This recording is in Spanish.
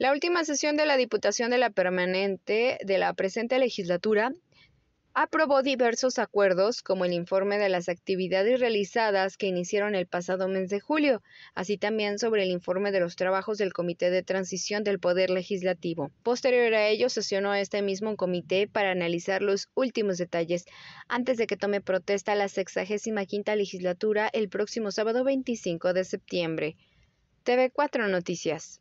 La última sesión de la Diputación de la Permanente de la presente legislatura aprobó diversos acuerdos, como el informe de las actividades realizadas que iniciaron el pasado mes de julio, así también sobre el informe de los trabajos del Comité de Transición del Poder Legislativo. Posterior a ello, sesionó este mismo comité para analizar los últimos detalles, antes de que tome protesta la 65 legislatura el próximo sábado 25 de septiembre. TV4 Noticias.